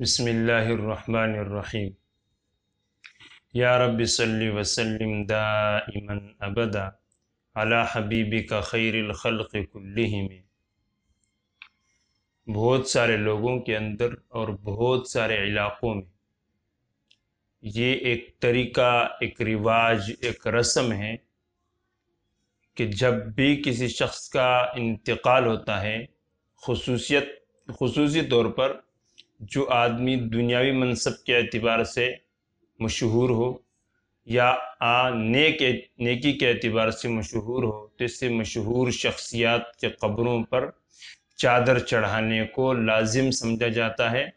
बसमीम या रब सल्ली वसलम दाइमन अबदा अला हबीबी का खैरखलक कुल्लिम बहुत सारे लोगों के अंदर और बहुत सारे इलाक़ों में ये एक तरीका एक रिवाज एक रस्म है कि जब भी किसी शख्स का इंतकाल होता है खसूसियत खसूसी तौर पर जो आदमी दुनियावी मनसब के अतबार से मशहूर हो या आ नेक नेकी के अतबार से मशहूर हो तो इससे मशहूर शख्सियात के कब्रों पर चादर चढ़ाने को लाजिम समझा जाता है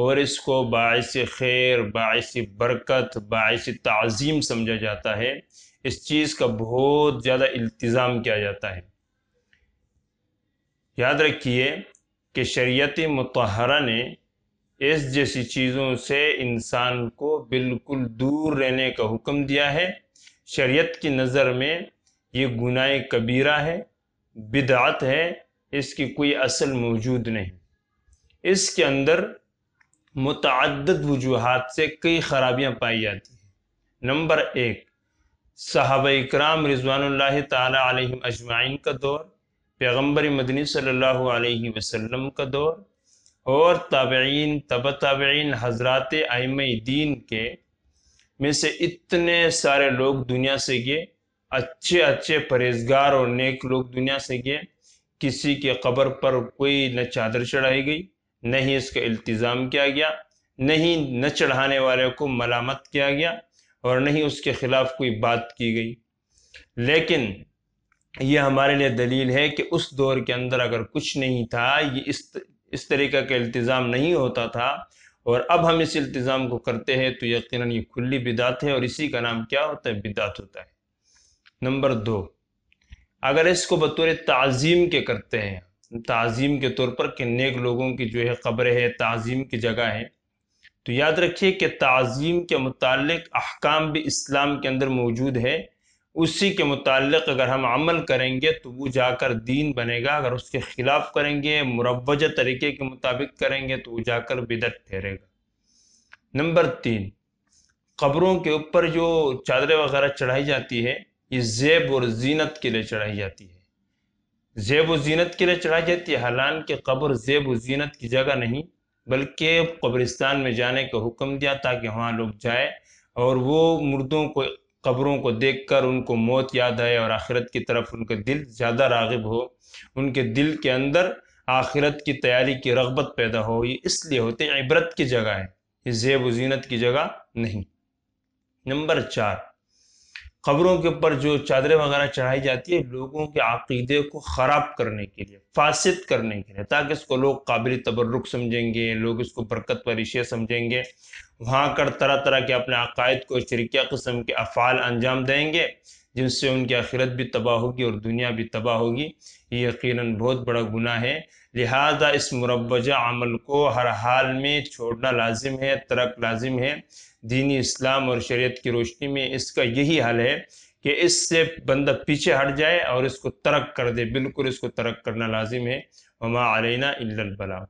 और इसको बायस खैर बायस बरकत बायस तज़ीम समझा जाता है इस चीज़ का बहुत ज़्यादा इल्तज़ाम किया जाता है याद रखिए कि शरीत मतहरा ने इस जैसी चीज़ों से इंसान को बिल्कुल दूर रहने का हुक्म दिया है शरीयत की नज़र में ये गुनाह कबीरा है बिदात है इसकी कोई असल मौजूद नहीं इसके अंदर मतदद वजूहत से कई ख़राबियाँ पाई जाती हैं नंबर एक सहाब इक्राम रिजवानल तजमाइन अजमाइन का दौर पैगम्बर मदनी सल्लल्लाहु अलैहि वसल्लम का दौर और तबीन तब तबीन हजरत आम दीन के में से इतने सारे लोग दुनिया से गए अच्छे अच्छे परहेजगार और नेक लोग दुनिया से गए किसी के कब्र पर कोई न चादर चढ़ाई गई न ही इसका इल्तज़ाम किया गया न ही न चढ़ाने वाले को मलामत किया गया और न ही उसके खिलाफ कोई बात की गई लेकिन यह हमारे लिए दलील है कि उस दौर के अंदर अगर कुछ नहीं था ये इस इस तरीक़े का इल्तिज़ाम नहीं होता था और अब हम इस इल्तज़ाम को करते हैं तो यकीनन ये खुली बिदात है और इसी का नाम क्या होता है बिदात होता है नंबर दो अगर इसको बतौर तज़ीम के करते हैं तज़ीम के तौर पर कि नेक लोगों की जो है ख़बरें है तज़ीम की जगह है तो याद रखिए कि तज़ीम के मुतल अहकाम भी इस्लाम के अंदर मौजूद है उसी के मुतालिक अगर हम अमल करेंगे तो वो जाकर दीन बनेगा अगर उसके ख़िलाफ़ करेंगे मुरवज तरीके के मुताबिक करेंगे तो वो जाकर बिदत ठहरेगा नंबर तीन कब्रों के ऊपर जो चादरें वगैरह चढ़ाई जाती है ये जेब और जीनत के लिए चढ़ाई जाती है जेब व जीनत के लिए चढ़ाई जाती है हालांकि कब्र जेब व जीनत की जगह नहीं बल्कि कब्रिस्तान में जाने का हुक्म दिया ताकि वहाँ लोग जाए और वो मुर्दों को कब्रों को देखकर उनको मौत याद आए और आखिरत की तरफ उनके दिल ज़्यादा रागब हो उनके दिल के अंदर आखिरत की तैयारी की रगबत पैदा हो ये इसलिए होते हैं इबरत की जगह है ये जेब जीनत की जगह नहीं नंबर चार खबरों के ऊपर जो चादरें वगैरह चढ़ाई जाती है लोगों के अकीदे को ख़राब करने के लिए फासिद करने के लिए ताकि इसको लोग काबिल तबर्रुक समझेंगे लोग इसको बरकत परिशे समझेंगे वहाँ कर तरह तरह के अपने अकायद को शरिकिया कस्म के अफ़ाल अंजाम देंगे जिनसे उनकी आखिरत भी तबाह होगी और दुनिया भी तबाह होगी ये यकीनन बहुत बड़ा गुना है लिहाजा इस मुरवजा अमल को हर हाल में छोड़ना लाजिम है तरक लाजिम है दीनी इस्लाम और शरीयत की रोशनी में इसका यही हल है कि इससे बंदा पीछे हट जाए और इसको तरक कर दे बिल्कुल इसको तरक करना लाजिम है हमा अलैना इल्लल